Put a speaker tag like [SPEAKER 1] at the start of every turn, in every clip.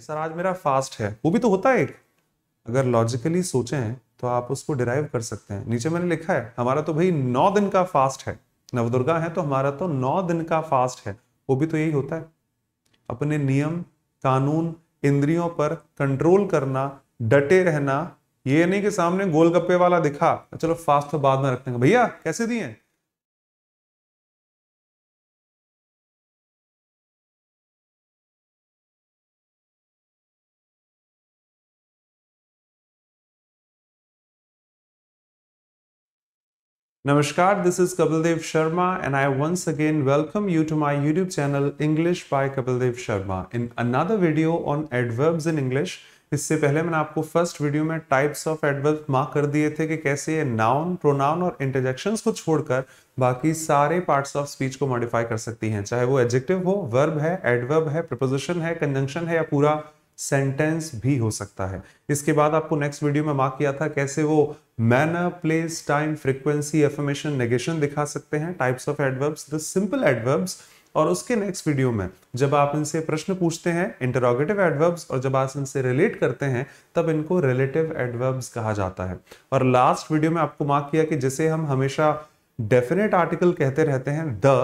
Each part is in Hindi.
[SPEAKER 1] सर आज मेरा फास्ट है वो भी तो होता है एक अगर लॉजिकली हैं तो आप उसको डिराइव कर सकते हैं नीचे मैंने लिखा है हमारा तो भाई नौ दिन का फास्ट है नवदुर्गा है तो हमारा तो नौ दिन का फास्ट है वो भी तो यही होता है अपने नियम कानून इंद्रियों पर कंट्रोल करना डटे रहना ये नहीं कि सामने गोलगप्पे वाला दिखा चलो फास्ट तो बाद में रखते हैं भैया कैसे दिए नमस्कार this is Kapil Dev Sharma and I once again welcome you to my YouTube channel English by Kapildev Sharma in another video on adverbs in English इससे पहले मैंने आपको फर्स्ट वीडियो में टाइप्स ऑफ एडवर्ब मार्क कर दिए थे कि कैसे ये नाउन प्रोनाउन और इंटरजेक्शन को छोड़कर बाकी सारे पार्ट्स ऑफ स्पीच को मॉडिफाई कर सकती हैं चाहे वो एडजेक्टिव हो वर्ब है एडवर्ब है प्रपोजिशन है कंजंक्शन है या पूरा सेंटेंस भी हो सकता है इसके बाद आपको नेक्स्ट वीडियो में मार्क किया था कैसे वो manner place time frequency affirmation negation दिखा सकते हैं types of adverbs the simple adverbs और उसके नेक्स्ट वीडियो में जब आप इनसे प्रश्न पूछते हैं इंटरोगेटिव एडवर्ब्स और जब आप इनसे रिलेट करते हैं तब इनको रिलेटिव एडवर्ब्स कहा जाता है और लास्ट वीडियो में आपको मार्क किया कि जिसे हम हमेशा डेफिनेट आर्टिकल कहते रहते हैं द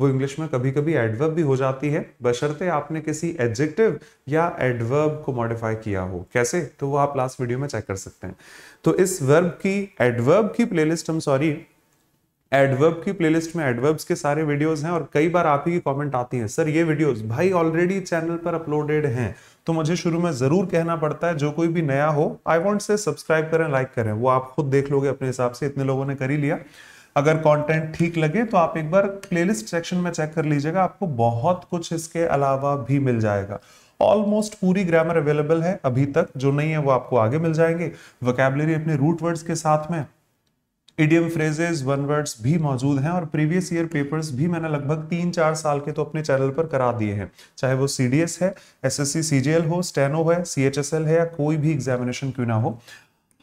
[SPEAKER 1] वो इंग्लिश में कभी कभी एडवर्ब भी हो जाती है बशर्ते आपने किसी एडजेक्टिव या एडवर्ब को मॉडिफाई किया हो कैसे तो वो आप लास्ट वीडियो में चेक कर सकते हैं तो इस वर्ब की एडवर्ब की प्लेलिस्ट हम सॉरी एडवर्ब की प्लेलिस्ट में एडवर्ब्स के सारे वीडियोस हैं और कई बार आप ही कॉमेंट कमेंट आती हैं सर ये वीडियोस भाई ऑलरेडी चैनल पर अपलोडेड हैं तो मुझे शुरू में ज़रूर कहना पड़ता है जो कोई भी नया हो आई वॉन्ट से सब्सक्राइब करें लाइक करें वो आप खुद देख लोगे अपने हिसाब से इतने लोगों ने कर ही लिया अगर कंटेंट ठीक लगे तो आप एक बार प्लेलिस्ट सेक्शन में चेक कर लीजिएगा आपको बहुत कुछ इसके अलावा भी मिल जाएगा ऑलमोस्ट पूरी ग्रामर अवेलेबल है अभी तक जो नहीं है वो आपको आगे मिल जाएंगे वोकेबलरी अपने रूट वर्ड्स के साथ में इडियम फ्रेजेस वन वर्ड्स भी मौजूद हैं और प्रीवियस ईयर पेपर्स भी मैंने लगभग तीन चार साल के तो अपने चैनल पर करा दिए हैं चाहे वो सी है एस एस हो स्टेनो है सी है या कोई भी एग्जामिनेशन क्यों ना हो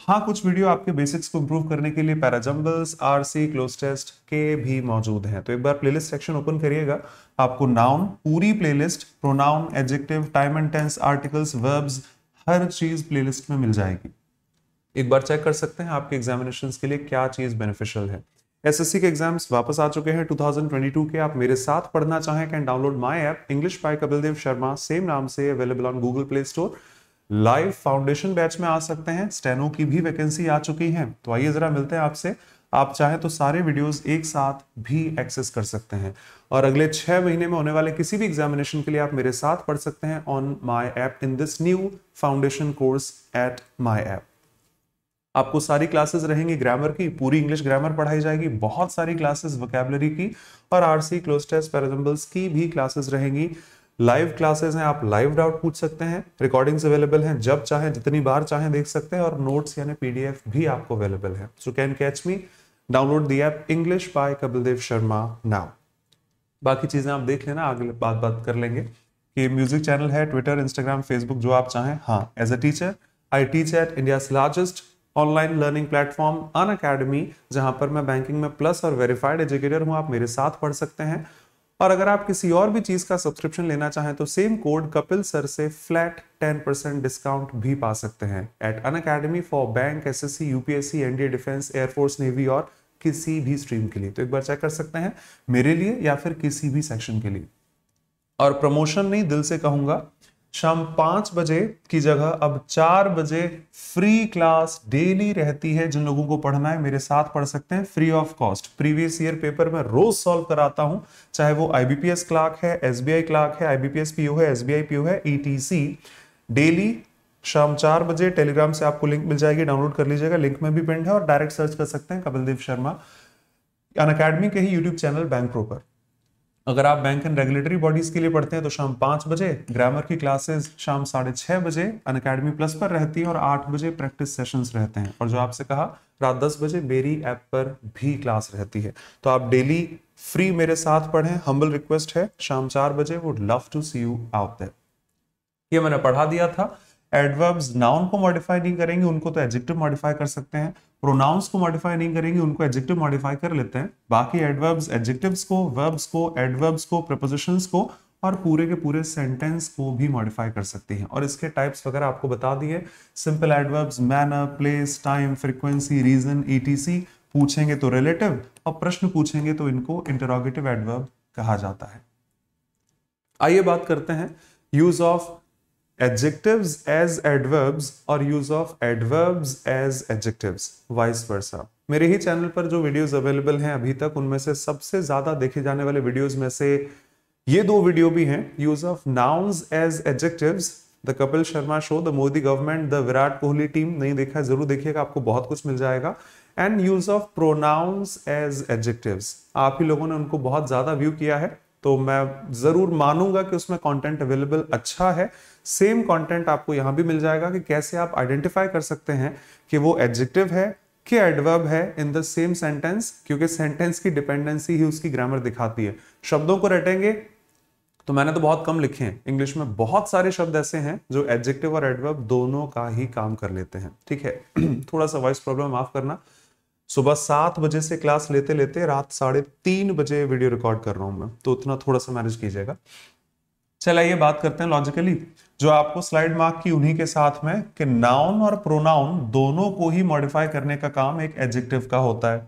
[SPEAKER 1] हाँ कुछ वीडियो आपके बेसिक्स को इम्प्रूव करने के लिए पैराजम्बल्स सी क्लोज टेस्ट के भी मौजूद हैं तो एक बार प्लेलिस्ट सेक्शन ओपन करिएगा आपको नाउन पूरी playlist pronoun adjective time and tense articles verbs हर चीज प्लेलिस्ट में मिल जाएगी एक बार चेक कर सकते हैं आपके एग्जामिनेशन के लिए क्या चीज बेनिफिशियल है सी के एग्जाम्स वापस आ चुके हैं टू के आप मेरे साथ पढ़ना चाहें can download my app English by Kapil Dev Sharma same नाम से available on Google Play Store live foundation batch में आ सकते हैं स्टेनो की भी वैकेंसी आ चुकी है तो आइए जरा मिलते हैं आपसे आप चाहे तो सारे वीडियोस एक साथ भी एक्सेस कर सकते हैं और अगले छह महीने में होने वाले किसी भी एग्जामिनेशन के लिए आप मेरे साथ पढ़ सकते हैं on my app in this new foundation course at my app आपको सारी क्लासेस रहेंगी ग्रामर की पूरी इंग्लिश ग्रामर पढ़ाई जाएगी बहुत सारी क्लासेस वोकेबलरी की और आरसी क्लोज टेस्ट पैराजम्बल्स की भी क्लासेस रहेंगी लाइव क्लासेस हैं आप लाइव डाउट पूछ सकते हैं रिकॉर्डिंग्स अवेलेबल हैं जब चाहें जितनी बार चाहें देख सकते हैं और नोट्स यानी पीडीएफ भी आपको अवेलेबल है so can catch me download the app English by Kapildev Sharma now बाकी चीज़ें आप देख लेना आगे बात बात कर लेंगे कि म्यूजिक चैनल है ट्विटर इंस्टाग्राम फेसबुक जो आप चाहें हाँ as a teacher I teach at India largest online learning platform Unacademy जहां पर मैं बैंकिंग में प्लस और वेरीफाइड एजुकेटर हूँ आप मेरे साथ पढ़ सकते हैं और अगर आप किसी और भी चीज़ का सब्सक्रिप्शन लेना चाहें तो सेम कोड कपिल सर से फ्लैट 10% डिस्काउंट भी पा सकते हैं at Unacademy for bank S S C UPSC NDA defence air force navy और किसी भी स्ट्रीम के लिए तो एक बार चेक कर सकते हैं मेरे लिए या फिर किसी भी सेक्शन के लिए और प्रमोशन नहीं दिल से कहूंगा शाम पांच बजे की जगह अब चार बजे फ्री क्लास डेली रहती है जिन लोगों को पढ़ना है मेरे साथ पढ़ सकते हैं free of cost previous year paper में रोज सॉल्व कराता हूं चाहे वो आईबीपीएस क्लार्क है एसबीआई क्लार्क है आईबीपीएस पीओ है एसबीआई पीओ है ईटीसी e डेली शाम चार बजे टेलीग्राम से आपको लिंक मिल जाएगी डाउनलोड कर लीजिएगा लिंक में भी पेंड है और डायरेक्ट सर्च कर सकते हैं कपिलदेव शर्मा अन अकेडमी के ही यूट्यूब चैनल बैंक प्रोपर पर अगर आप बैंक एंड रेगुलेटरी बॉडीज के लिए पढ़ते हैं तो शाम पांच बजे ग्रामर की क्लासेस शाम साढ़े छह बजे अन अकेडमी प्लस पर रहती है और आठ बजे प्रैक्टिस सेशंस रहते हैं और जो आपसे कहा रात दस बजे बेरी ऐप पर भी क्लास रहती है तो आप डेली फ्री मेरे साथ पढ़ें हम्बल रिक्वेस्ट है शाम चार बजे would love to see you out there ये मैंने पढ़ा दिया था एडवर्ब्स नाउन को मॉडिफाई नहीं करेंगे उनको तो एडजेक्टिव मॉडिफाई कर सकते हैं प्रोनाउंस को मॉडिफाई नहीं करेंगे उनको एडजेक्टिव मॉडिफाई कर लेते हैं बाकी एडवर्ब्स एडजेक्टिव्स को वर्ब्स को एडवर्ब्स को प्रपोजिशन को और पूरे के पूरे सेंटेंस को भी मॉडिफाई कर सकते हैं और इसके टाइप्स वगैरह आपको बता दिए simple adverbs manner place time frequency reason ई पूछेंगे तो रिलेटिव और प्रश्न पूछेंगे तो इनको इंटरोगेटिव एडवर्ब कहा जाता है आइए बात करते हैं use of Adjectives as adverbs और use of adverbs as adjectives, vice versa. मेरे ही चैनल पर जो वीडियोस अवेलेबल हैं अभी तक उनमें से सबसे ज्यादा देखे जाने वाले वीडियोस में से ये दो वीडियो भी हैं use of nouns as adjectives the Kapil Sharma show the Modi government the Virat Kohli team नहीं देखा है जरूर देखिएगा आपको बहुत कुछ मिल जाएगा and use of pronouns as adjectives आप ही लोगों ने उनको बहुत ज्यादा व्यू किया है तो मैं ज़रूर मानूंगा कि उसमें कंटेंट अवेलेबल अच्छा है सेम कंटेंट आपको यहां भी मिल जाएगा कि कैसे आप आइडेंटिफाई कर सकते हैं कि वो एडजेक्टिव है कि एडवर्ब है इन द सेम सेंटेंस क्योंकि सेंटेंस की डिपेंडेंसी ही उसकी ग्रामर दिखाती है शब्दों को रटेंगे तो मैंने तो बहुत कम लिखे हैं इंग्लिश में बहुत सारे शब्द ऐसे हैं जो एडजेक्टिव और एडवर्ब दोनों का ही काम कर लेते हैं ठीक है थोड़ा सा वॉइस प्रॉब्लम माफ करना सुबह सात बजे से क्लास लेते लेते रात साढ़े तीन बजे वीडियो रिकॉर्ड कर रहा हूं मैं तो उतना थोड़ा सा मैनेज कीजिएगा चलाइए बात करते हैं लॉजिकली जो आपको स्लाइड मार्क की उन्हीं के साथ में कि नाउन और प्रोनाउन दोनों को ही मॉडिफाई करने का काम एक एडजेक्टिव का होता है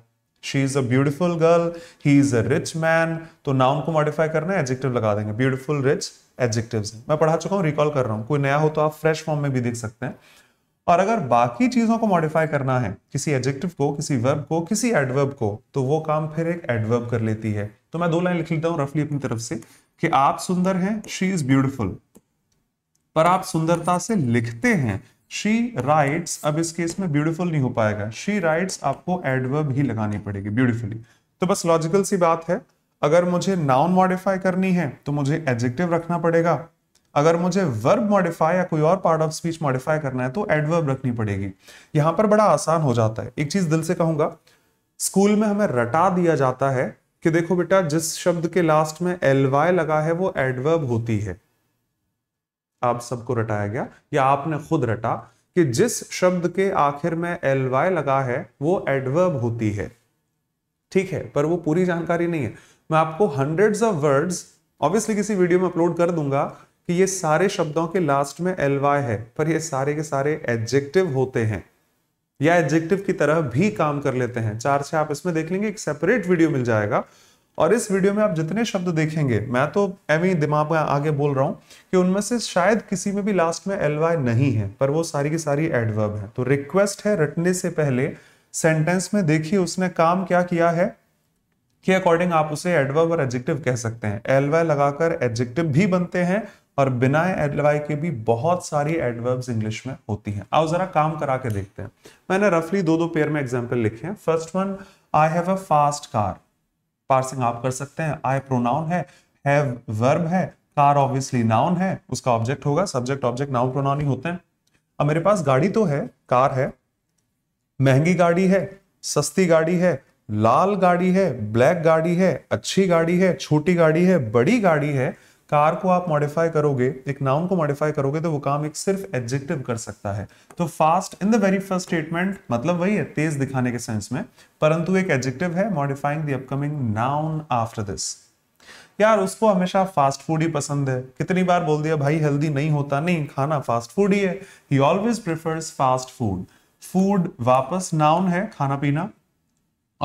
[SPEAKER 1] she is a beautiful girl he is a rich man तो नाउन को मॉडिफाई करना है एडजेक्टिव लगा देंगे ब्यूटिफुल रिच एडजेक्टिव मैं पढ़ा चुका हूँ रिकॉल कर रहा हूँ कोई नया हो तो आप फ्रेश फॉर्म में भी देख सकते हैं और अगर बाकी चीज़ों को मॉडिफाई करना है किसी एडजेक्टिव को किसी वर्ब को किसी एडवर्ब को तो वो काम फिर एक एडवर्ब कर लेती है तो मैं दो लाइन लिख लेता हूं रफली अपनी तरफ से कि आप सुंदर हैं शी इज ब्यूटिफुल पर आप सुंदरता से लिखते हैं शी राइट्स अब इस केस में ब्यूटिफुल नहीं हो पाएगा शी राइट्स आपको एडवर्ब ही लगानी पड़ेगी ब्यूटिफुली तो बस लॉजिकल सी बात है अगर मुझे नाउन मॉडिफाई करनी है तो मुझे एडजेक्टिव रखना पड़ेगा अगर मुझे वर्ब मॉडिफाई या कोई और पार्ट ऑफ स्पीच मॉडिफाई करना है तो एडवर्ब रखनी पड़ेगी यहां पर बड़ा आसान हो जाता है एक चीज दिल से कहूंगा स्कूल में हमें रटा दिया जाता है कि देखो बेटा जिस शब्द के लास्ट में एल वाई लगा है वो एडवर्ब होती है आप सबको रटाया गया या आपने खुद रटा कि जिस शब्द के आखिर में एलवाई लगा है वो एडवर्ब होती है ठीक है पर वो पूरी जानकारी नहीं है मैं आपको हंड्रेड्स ऑफ वर्ड्स ऑब्वियसली किसी वीडियो में अपलोड कर दूंगा कि ये सारे शब्दों के लास्ट में एल वाई है पर ये सारे के सारे एडजेक्टिव होते हैं या एडजेक्टिव की तरह भी काम कर लेते हैं चार छह आप इसमें देख लेंगे एक सेपरेट वीडियो मिल जाएगा और इस वीडियो में आप जितने शब्द देखेंगे मैं तो एवं दिमाग में आगे बोल रहा हूं कि उनमें से शायद किसी में भी लास्ट में एल वाई नहीं है पर वो सारी की सारी एडवर्ब है तो रिक्वेस्ट है रटने से पहले सेंटेंस में देखिए उसने काम क्या किया है के अकॉर्डिंग आप उसे एडवर्ब और एडजेक्टिव कह सकते हैं एल वाई लगाकर एडजेक्टिव भी बनते हैं और बिना एडवाई के भी बहुत सारी एडवर्ब्स इंग्लिश में होती हैं आओ जरा काम करा के देखते हैं मैंने रफली दो दो पेयर में एग्जाम्पल लिखे हैं first one I have a fast car parsing आप कर सकते हैं आई प्रोनाउन है हैव वर्ब है कार ऑब्वियसली नाउन है उसका ऑब्जेक्ट होगा सब्जेक्ट ऑब्जेक्ट नाउन प्रोनाउन ही होते हैं अब मेरे पास गाड़ी तो है कार है महंगी गाड़ी है सस्ती गाड़ी है लाल गाड़ी है ब्लैक गाड़ी है अच्छी गाड़ी है छोटी गाड़ी है बड़ी गाड़ी है कार को आप मॉडिफाई करोगे एक नाउन को मॉडिफाई करोगे तो वो काम एक सिर्फ एडजेक्टिव कर सकता है तो fast in the very first statement मतलब वही है तेज दिखाने के सेंस में परंतु एक एडजेक्टिव है modifying the upcoming noun after this यार उसको हमेशा फास्ट फूड ही पसंद है कितनी बार बोल दिया भाई हेल्दी नहीं होता नहीं खाना फास्ट फूड ही है he always prefers fast food food वापस नाउन है खाना पीना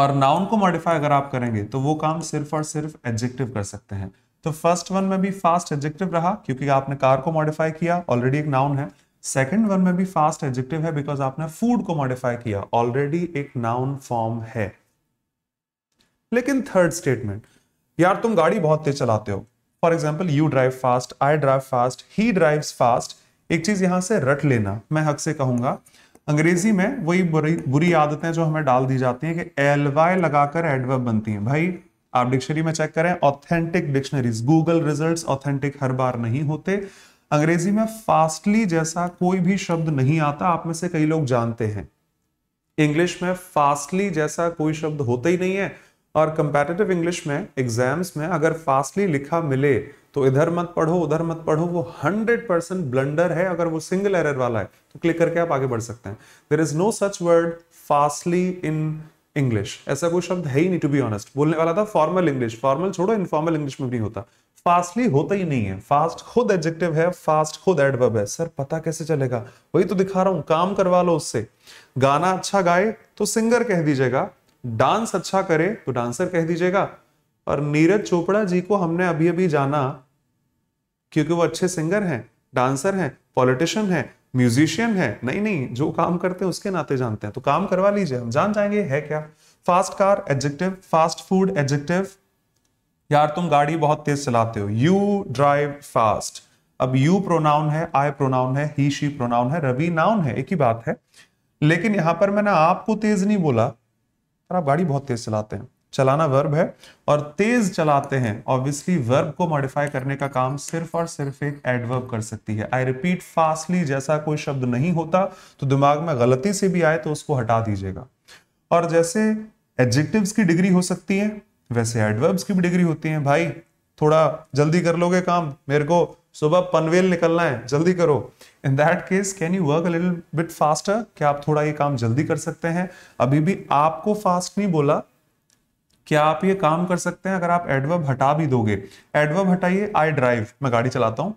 [SPEAKER 1] और नाउन को मॉडिफाई अगर आप करेंगे तो वो काम सिर्फ और सिर्फ एडजेक्टिव कर सकते हैं तो फर्स्ट वन में भी फास्ट एडजेक्टिव रहा क्योंकि आपने कार को मॉडिफाई किया ऑलरेडी एक नाउन है सेकंड वन में भी फास्ट एडजेक्टिव है बिकॉज आपने फूड को मॉडिफाई किया ऑलरेडी एक नाउन फॉर्म है लेकिन थर्ड स्टेटमेंट यार तुम गाड़ी बहुत तेज चलाते हो for example you drive fast I drive fast he drive fast एक चीज यहां से रट लेना मैं हक से कहूंगा अंग्रेजी में वही बुरी बुरी आदतें जो हमें डाल दी जाती हैं कि एल वाई लगाकर एडवर्ब बनती हैं भाई आप डिक्शनरी में चेक करें authentic dictionaries Google results authentic हर बार नहीं होते अंग्रेजी में फास्टली जैसा कोई भी शब्द नहीं आता आप में से कई लोग जानते हैं इंग्लिश में फास्टली जैसा कोई शब्द होता ही नहीं है और कंपेरेटिव इंग्लिश में एग्जाम्स में अगर फास्टली लिखा मिले तो इधर मत पढ़ो उधर मत पढ़ो वो हंड्रेड परसेंट ब्लंडर है अगर वो सिंगल एरर वाला है तो क्लिक करके आप आगे बढ़ सकते हैं there is no such word fastly in English ऐसा कोई शब्द है ही नहीं टू बी ऑनेस्ट बोलने वाला था फॉर्मल इंग्लिश फॉर्मल छोड़ो इनफॉर्मल इंग्लिश में भी नहीं होता फास्टली होता ही नहीं है फास्ट खुद एडजेक्टिव है फास्ट खुद एडवर्ब है सर पता कैसे चलेगा वही तो दिखा रहा हूं काम करवा लो उससे गाना अच्छा गाए तो सिंगर कह दीजिएगा डांस अच्छा करे तो डांसर कह दीजिएगा और नीरज चोपड़ा जी को हमने अभी अभी जाना क्योंकि वो अच्छे सिंगर हैं डांसर हैं पॉलिटिशियन हैं म्यूजिशियन है नहीं नहीं जो काम करते हैं उसके नाते जानते हैं तो काम करवा लीजिए हम जान जाएंगे है क्या fast car adjective fast food adjective यार तुम गाड़ी बहुत तेज चलाते हो यू ड्राइव फास्ट अब यू प्रोनाउन है आई प्रोनाउन है ही शी प्रोनाउन है रवि नाउन है एक ही बात है लेकिन यहां पर मैंने आपको तेज नहीं बोला पर आप गाड़ी बहुत तेज चलाते हैं चलाना वर्ब है और तेज चलाते हैं ऑब्वियसली वर्ब को मॉडिफाई करने का काम सिर्फ और सिर्फ एक एडवर्ब कर सकती है आई रिपीट फास्टली जैसा कोई शब्द नहीं होता तो दिमाग में गलती से भी आए तो उसको हटा दीजिएगा और जैसे एडजेक्टिव्स की डिग्री हो सकती है वैसे एडवर्ब्स की भी डिग्री होती है भाई थोड़ा जल्दी कर लोगे काम मेरे को सुबह पनवेल निकलना है जल्दी करो in that case can you work bit faster क्या आप थोड़ा ये काम जल्दी कर सकते हैं अभी भी आपको फास्ट नहीं बोला क्या आप ये काम कर सकते हैं अगर आप एडवर्ब हटा भी दोगे एडवर्ब हटाइए आई ड्राइव मैं गाड़ी चलाता हूँ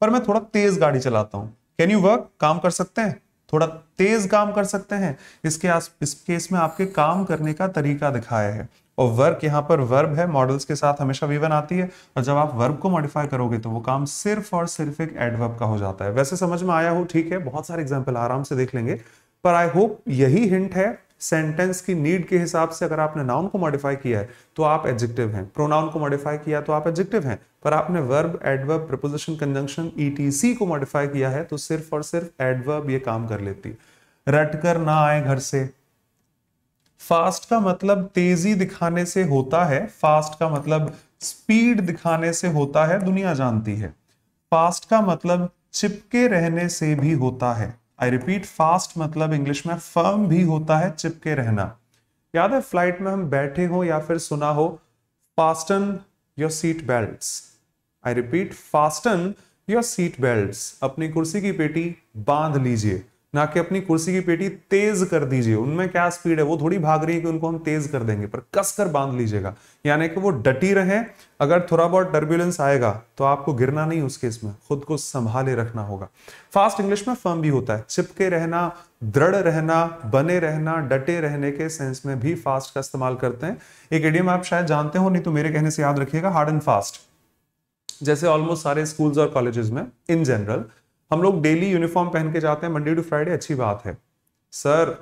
[SPEAKER 1] पर मैं थोड़ा तेज गाड़ी चलाता हूँ कैन यू वर्क काम कर सकते हैं थोड़ा तेज काम कर सकते हैं इसके आस इस केस में आपके काम करने का तरीका दिखाया है और वर्क यहाँ पर वर्ब है मॉडल्स के साथ हमेशा विवन आती है और जब आप वर्ब को मॉडिफाई करोगे तो वो काम सिर्फ और सिर्फ एक एडवर्ब का हो जाता है वैसे समझ में आया हो ठीक है बहुत सारे एग्जाम्पल आराम से देख लेंगे पर आई होप यही हिंट है सेंटेंस की नीड के हिसाब से अगर आपने नाउन को मॉडिफाई किया है तो आप एडजेक्टिव हैं प्रोनाउन को मॉडिफाई किया तो आप एडजेक्टिव हैं पर आपने verb adverb preposition conjunction ETC को मॉडिफाई किया है तो सिर्फ और सिर्फ एडवर्ब ये काम कर लेती रटकर ना आए घर से फास्ट का मतलब तेजी दिखाने से होता है फास्ट का मतलब स्पीड दिखाने से होता है दुनिया जानती है फास्ट का मतलब चिपके रहने से भी होता है आई रिपीट फास्ट मतलब इंग्लिश में फर्म भी होता है चिपके रहना याद है फ्लाइट में हम बैठे हो या फिर सुना हो fasten your seat belt I repeat fasten your seat belt अपनी कुर्सी की पेटी बांध लीजिए ना कि अपनी कुर्सी की पेटी तेज कर दीजिए उनमें क्या स्पीड है वो थोड़ी भाग रही है कि उनको हम तेज कर देंगे पर कसकर बांध लीजिएगा यानी कि वो डटी रहे अगर थोड़ा बहुत टर्बुलेंस आएगा तो आपको गिरना नहीं उस केस में खुद को संभाले रखना होगा फास्ट इंग्लिश में फर्म भी होता है चिपके रहना दृढ़ रहना बने रहना डटे रहने के सेंस में भी फास्ट का इस्तेमाल करते हैं एक एडियम आप शायद जानते हो नहीं तो मेरे कहने से याद रखिएगा हार्ड एंड फास्ट जैसे ऑलमोस्ट सारे स्कूल्स और कॉलेजेस में इन जनरल हम लोग डेली यूनिफॉर्म पहन के जाते हैं मंडे टू फ्राइडे अच्छी बात है सर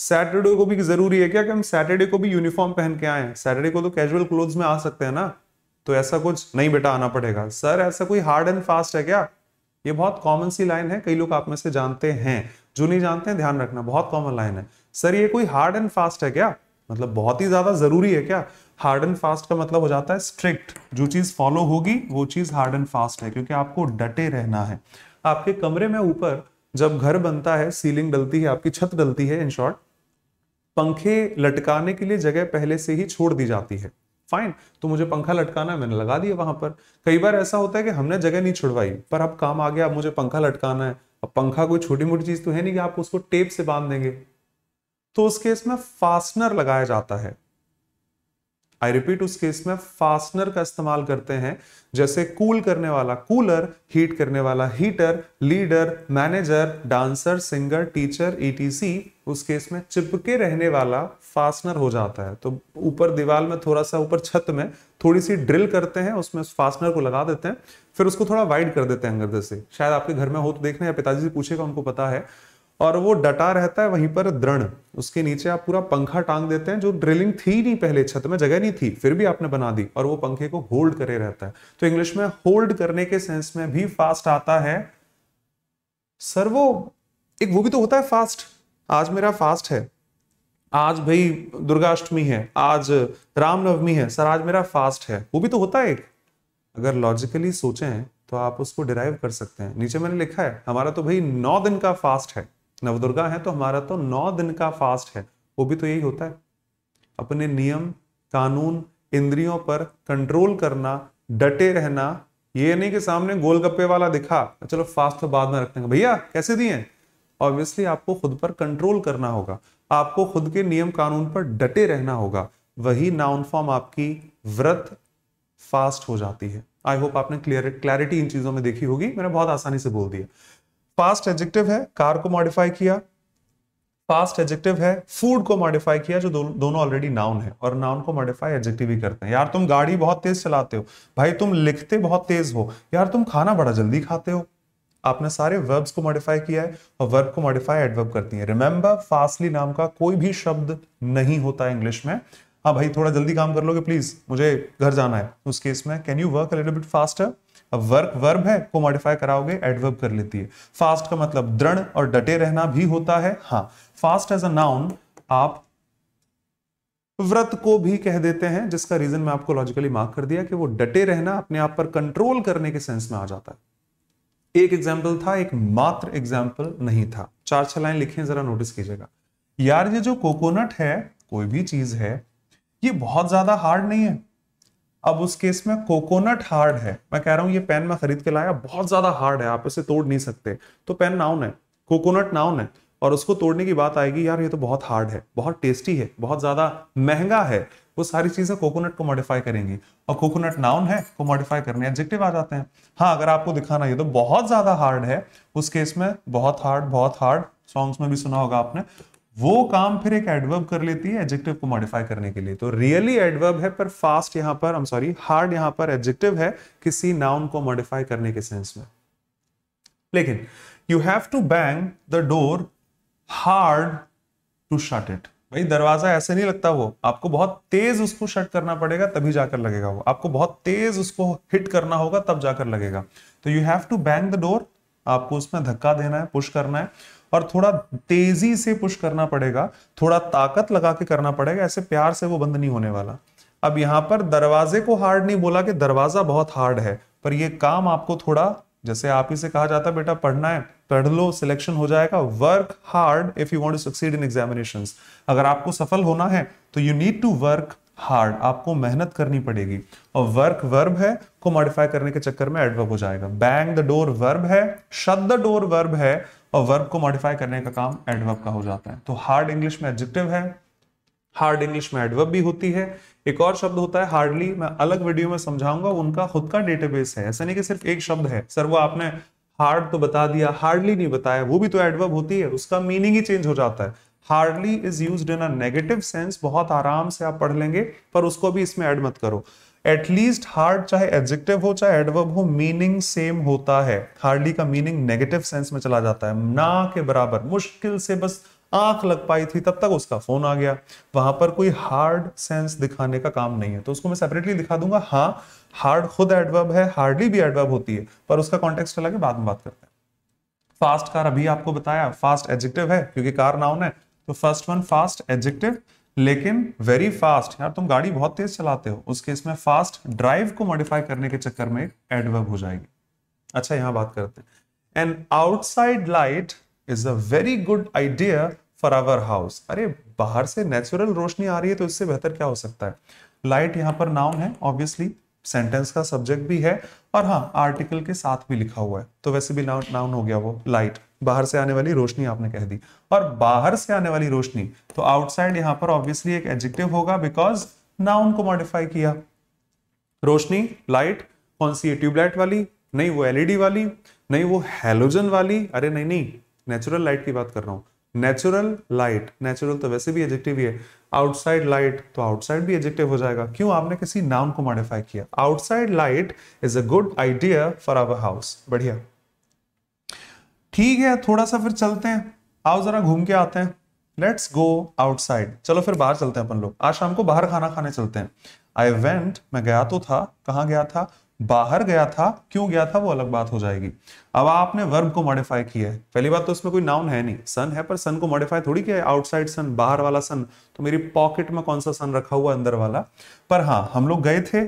[SPEAKER 1] सैटरडे को भी जरूरी है क्या कि हम सैटरडे को भी यूनिफॉर्म पहन के आए सैटरडे को तो कैजुअल क्लोथ्स में आ सकते हैं ना तो ऐसा कुछ नहीं बेटा आना पड़ेगा सर ऐसा कोई हार्ड एंड फास्ट है क्या ये बहुत कॉमन सी लाइन है कई लोग आप में से जानते हैं जो नहीं जानते हैं ध्यान रखना बहुत कॉमन लाइन है सर ये कोई हार्ड एंड फास्ट है क्या मतलब बहुत ही ज्यादा जरूरी है क्या हार्ड एंड फास्ट का मतलब हो जाता है स्ट्रिक्ट जो चीज फॉलो होगी वो चीज हार्ड एंड फास्ट है क्योंकि आपको डटे रहना है आपके कमरे में ऊपर जब घर बनता है सीलिंग डलती है आपकी छत डलती है इन शॉर्ट पंखे लटकाने के लिए जगह पहले से ही छोड़ दी जाती है फाइन तो मुझे पंखा लटकाना मैंने लगा दिया वहां पर कई बार ऐसा होता है कि हमने जगह नहीं छुड़वाई पर अब काम आ गया अब मुझे पंखा लटकाना है अब पंखा कोई छोटी मोटी चीज तो है नहीं कि आप उसको टेप से बांध देंगे तो उस केस में फास्टनर लगाया जाता है आई रिपीट उस केस में फास्टनर का इस्तेमाल करते हैं जैसे कूल करने वाला कूलर हीट करने वाला heater leader manager dancer singer teacher ETC उस केस में चिपके रहने वाला फास्टनर हो जाता है तो ऊपर दीवार में थोड़ा सा ऊपर छत में थोड़ी सी ड्रिल करते हैं उसमें उस फास्टनर को लगा देते हैं फिर उसको थोड़ा वाइड कर देते हैं अंदर से शायद आपके घर में हो तो देखना या पिताजी से पूछेगा उनको पता है और वो डटा रहता है वहीं पर दृढ़ उसके नीचे आप पूरा पंखा टांग देते हैं जो ड्रिलिंग थी नहीं पहले छत में जगह नहीं थी फिर भी आपने बना दी और वो पंखे को होल्ड करे रहता है तो इंग्लिश में होल्ड करने के सेंस में भी फास्ट आता है सर वो एक वो भी तो होता है फास्ट आज मेरा फास्ट है आज भाई दुर्गाष्टमी है आज रामनवमी है सर आज मेरा फास्ट है वो भी तो होता है एक अगर लॉजिकली सोचे तो आप उसको डिराइव कर सकते हैं नीचे मैंने लिखा है हमारा तो भाई नौ दिन का फास्ट है नवदुर्गा है तो हमारा तो नौ दिन का फास्ट है वो भी तो यही होता है अपने नियम कानून इंद्रियों पर कंट्रोल करना डटे रहना ये नहीं कि सामने गोलगप्पे वाला दिखा चलो फास्ट तो बाद में रखते हैं भैया कैसे दिए ऑब्वियसली आपको खुद पर कंट्रोल करना होगा आपको खुद के नियम कानून पर डटे रहना होगा वही नाउन फॉर्म आपकी व्रत फास्ट हो जाती है आई होप आपने क्लियर क्लैरिटी इन चीजों में देखी होगी मैंने बहुत आसानी से बोल दिया पास्ट एडजेक्टिव है कार को मॉडिफाई किया पास्ट एडजेक्टिव है फूड को मॉडिफाई किया जो दो, दोनों ऑलरेडी नाउन है और नाउन को मॉडिफाई एडजेक्टिव ही करते हैं यार तुम गाड़ी बहुत तेज चलाते हो भाई तुम लिखते बहुत तेज हो यार तुम खाना बड़ा जल्दी खाते हो आपने सारे वर्ब्स को मॉडिफाई किया है और वर्ब को मॉडिफाई एडवर्ब करती है रिमेंबर फास्टली नाम का कोई भी शब्द नहीं होता इंग्लिश में हाँ भाई थोड़ा जल्दी काम कर लोगे प्लीज मुझे घर जाना है उस केस में can you work a little bit faster अब वर्क वर्ब है को मॉडिफाई कराओगे एडवर्ब कर लेती है फास्ट का मतलब दृढ़ और डटे रहना भी होता है हाँ फास्ट एज अ नाउन आप व्रत को भी कह देते हैं जिसका रीजन मैं आपको लॉजिकली मार्क कर दिया कि वो डटे रहना अपने आप पर कंट्रोल करने के सेंस में आ जाता है एक एग्जाम्पल था एक मात्र एग्जाम्पल नहीं था चार छह लाइन लिखे जरा नोटिस कीजिएगा यार ये जो कोकोनट है कोई भी चीज है ये बहुत ज्यादा हार्ड नहीं है अब उस केस में कोकोनट हार्ड है मैं कह रहा हूँ ये पेन मैं खरीद के लाया बहुत ज्यादा हार्ड है आप इसे तोड़ नहीं सकते तो पेन नाउन है कोकोनट नाउन है और उसको तोड़ने की बात आएगी यार ये तो बहुत हार्ड है बहुत टेस्टी है बहुत ज्यादा महंगा है वो सारी चीजें कोकोनट को मॉडिफाई करेंगी और कोकोनट नाउन है को मॉडिफाई करने एडजेक्टिव आ जाते हैं हाँ अगर आपको दिखाना ये तो बहुत ज्यादा हार्ड है उस केस में बहुत हार्ड बहुत हार्ड सॉन्ग्स में भी सुना होगा आपने वो काम फिर एक एडवर्ब कर लेती है एडजेक्टिव को मॉडिफाई करने के लिए तो रियली एडवर्ब है पर फास्ट यहां पर आई सॉरी हार्ड यहां पर एडजेक्टिव है किसी नाउन को मॉडिफाई करने के सेंस में लेकिन you have to bang the door hard to shut it भाई दरवाजा ऐसे नहीं लगता वो आपको बहुत तेज उसको शट करना पड़ेगा तभी जाकर लगेगा वो आपको बहुत तेज उसको हिट करना होगा तब जाकर लगेगा तो you have to bang the door आपको उसमें धक्का देना है पुश करना है और थोड़ा तेजी से पुश करना पड़ेगा थोड़ा ताकत लगा के करना पड़ेगा ऐसे प्यार से वो बंद नहीं होने वाला अब यहां पर दरवाजे को हार्ड नहीं बोला कि दरवाजा बहुत हार्ड है पर ये काम आपको थोड़ा जैसे आप ही से कहा जाता है बेटा पढ़ना है पढ़ लो सिलेक्शन हो जाएगा work hard if you want to succeed in examination अगर आपको सफल होना है तो you need to work hard आपको मेहनत करनी पड़ेगी और वर्क वर्ब है को मॉडिफाई करने के चक्कर में एडवर्ब हो जाएगा बैंग द डोर वर्ब है शट द डोर वर्ब है और वर्ब को मॉडिफाई करने का काम एडवर्ब का हो जाता है तो हार्ड इंग्लिश में एडजेक्टिव है हार्ड इंग्लिश में एडवर्ब भी होती है एक और शब्द होता है हार्डली मैं अलग वीडियो में समझाऊंगा उनका खुद का डेटाबेस है ऐसा नहीं कि सिर्फ एक शब्द है सर वो आपने हार्ड तो बता दिया हार्डली नहीं बताया वो भी तो एडवर्ब होती है उसका मीनिंग ही चेंज हो जाता है हार्डली इज यूज इन अगेटिव नेगेटिव सेंस बहुत आराम से आप पढ़ लेंगे पर उसको भी इसमें एड मत करो एटलीस्ट हार्ड चाहे एडजेक्टिव हो चाहे एडवर्ब हो मीनिंग सेम होता है हार्डली का मीनिंग नेगेटिव सेंस में चला जाता है ना के बराबर मुश्किल से बस आंख लग पाई थी तब तक उसका फोन आ गया वहां पर कोई हार्ड सेंस दिखाने का काम नहीं है तो उसको मैं सेपरेटली दिखा दूंगा हाँ हार्ड खुद एडवर्ब है हार्डली भी एडवर्ब होती है पर उसका कॉन्टेक्स्ट अलग है बाद में बात करते हैं फास्ट कार अभी आपको बताया फास्ट एडजेक्टिव है क्योंकि कार नाउन है तो फर्स्ट वन फास्ट एडजेक्टिव लेकिन वेरी फास्ट यार तुम गाड़ी बहुत तेज चलाते हो उस केस में फास्ट ड्राइव को मॉडिफाई करने के चक्कर में एक एडवर्ब हो जाएगी अच्छा यहां बात करते हैं an outside light is a very good idea for our house अरे बाहर से नेचुरल रोशनी आ रही है तो इससे बेहतर क्या हो सकता है लाइट यहां पर नाउन है ऑब्वियसली सेंटेंस का सब्जेक्ट भी है और हाँ आर्टिकल के साथ भी लिखा हुआ है तो वैसे भी नाउन नाउन हो गया वो लाइट बाहर से आने वाली रोशनी आपने कह दी और बाहर से आने वाली रोशनी तो आउटसाइड यहां पर ऑब्वियसली एक एडजेक्टिव होगा बिकॉज नाउन को मॉडिफाई किया रोशनी लाइट कौन सी ट्यूबलाइट वाली नहीं वो एलईडी e वाली नहीं वो हेलोजन वाली अरे नहीं नहीं नेचुरल लाइट की बात कर रहा हूं नेचुरल लाइट नेचुरल तो वैसे भी एजेक्टिव ही है आउटसाइड लाइट तो आउटसाइड भी एजेक्टिव हो जाएगा क्यों आपने किसी नाम को मॉडिफाई किया outside light is a good idea for our house बढ़िया ठीक है थोड़ा सा फिर चलते हैं आओ जरा घूम के आते हैं लेट्स गो आउटसाइड चलो फिर बाहर चलते हैं अपन लोग आज शाम को बाहर खाना खाने चलते हैं आई वेंट मैं गया तो था कहाँ गया था बाहर गया था क्यों गया था वो अलग बात हो जाएगी अब आपने वर्ब को मॉडिफाई किया है पहली बात तो उसमें कोई नाउन है नहीं सन है पर सन को मॉडिफाई थोड़ी किया है आउटसाइड सन बाहर वाला सन तो मेरी पॉकेट में कौन सा सन रखा हुआ अंदर वाला पर हाँ हम लोग गए थे